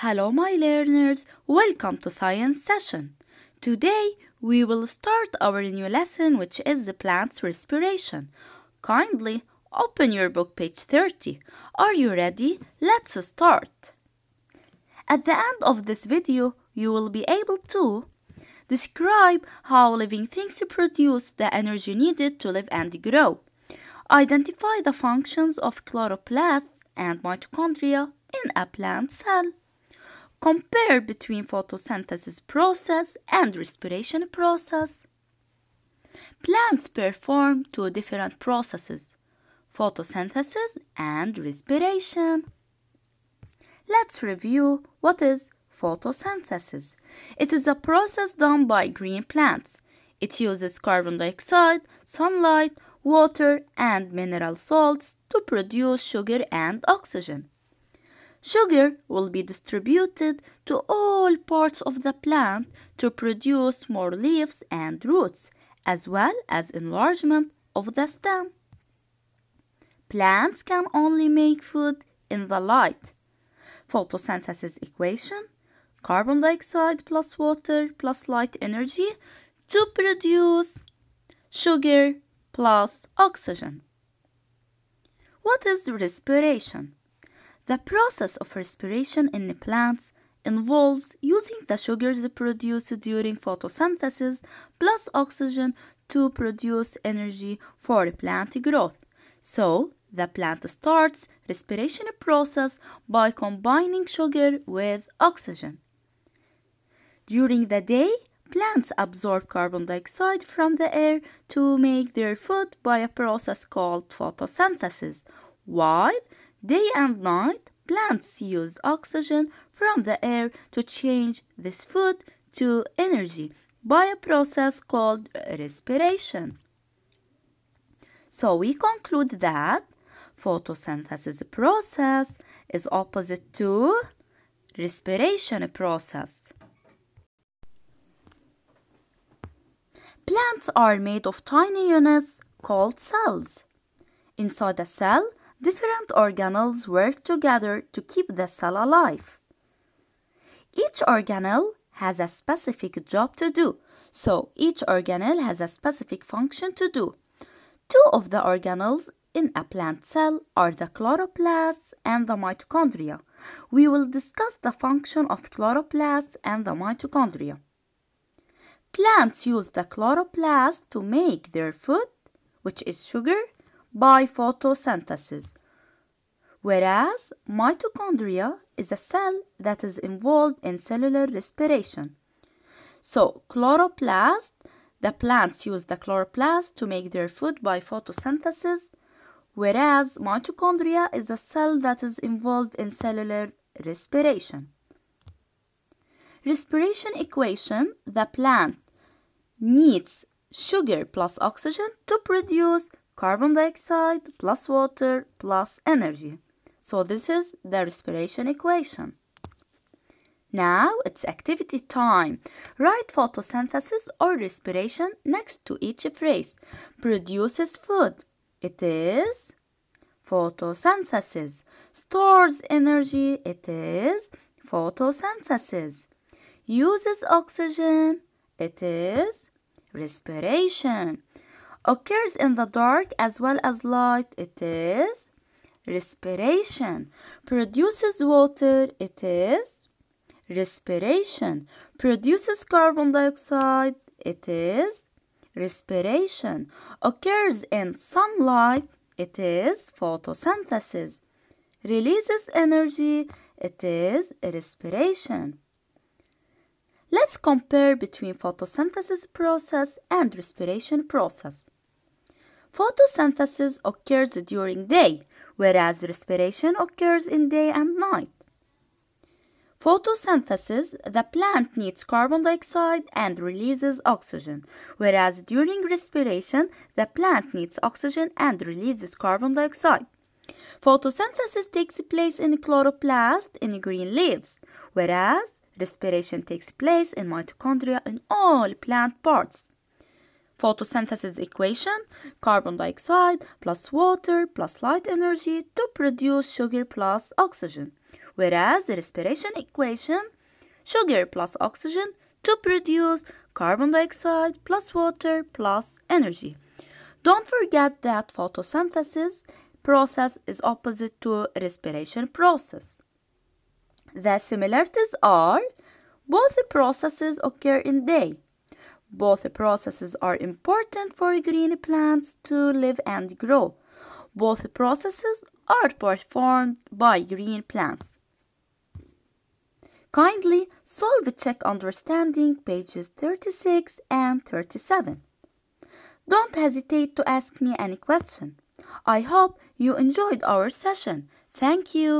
Hello my learners, welcome to science session. Today we will start our new lesson which is the plant's respiration. Kindly open your book page 30. Are you ready? Let's start. At the end of this video you will be able to describe how living things produce the energy needed to live and grow. Identify the functions of chloroplasts and mitochondria in a plant cell compare between photosynthesis process and respiration process. Plants perform two different processes, photosynthesis and respiration. Let's review what is photosynthesis. It is a process done by green plants. It uses carbon dioxide, sunlight, water and mineral salts to produce sugar and oxygen. Sugar will be distributed to all parts of the plant to produce more leaves and roots, as well as enlargement of the stem. Plants can only make food in the light. Photosynthesis equation carbon dioxide plus water plus light energy to produce sugar plus oxygen. What is respiration? The process of respiration in plants involves using the sugars produced during photosynthesis plus oxygen to produce energy for plant growth. So, the plant starts respiration process by combining sugar with oxygen. During the day, plants absorb carbon dioxide from the air to make their food by a process called photosynthesis, while Day and night, plants use oxygen from the air to change this food to energy by a process called respiration. So we conclude that photosynthesis process is opposite to respiration process. Plants are made of tiny units called cells. Inside a cell, different organelles work together to keep the cell alive. Each organelle has a specific job to do, so each organelle has a specific function to do. Two of the organelles in a plant cell are the chloroplasts and the mitochondria. We will discuss the function of chloroplasts and the mitochondria. Plants use the chloroplast to make their food, which is sugar, by photosynthesis, whereas mitochondria is a cell that is involved in cellular respiration. So chloroplast, the plants use the chloroplast to make their food by photosynthesis, whereas mitochondria is a cell that is involved in cellular respiration. Respiration equation, the plant needs sugar plus oxygen to produce carbon dioxide plus water plus energy. So this is the respiration equation. Now it's activity time. Write photosynthesis or respiration next to each phrase. Produces food. It is photosynthesis. Stores energy. It is photosynthesis. Uses oxygen. It is respiration occurs in the dark as well as light. It is respiration. Produces water. It is respiration. Produces carbon dioxide. It is respiration. Occurs in sunlight. It is photosynthesis. Releases energy. It is respiration. Let's compare between photosynthesis process and respiration process. Photosynthesis occurs during day, whereas respiration occurs in day and night. Photosynthesis, the plant needs carbon dioxide and releases oxygen, whereas during respiration, the plant needs oxygen and releases carbon dioxide. Photosynthesis takes place in chloroplast in green leaves, whereas respiration takes place in mitochondria in all plant parts photosynthesis equation carbon dioxide plus water plus light energy to produce sugar plus oxygen whereas the respiration equation sugar plus oxygen to produce carbon dioxide plus water plus energy don't forget that photosynthesis process is opposite to respiration process the similarities are both processes occur in day both processes are important for green plants to live and grow. Both processes are performed by green plants. Kindly solve check understanding pages 36 and 37. Don't hesitate to ask me any question. I hope you enjoyed our session. Thank you.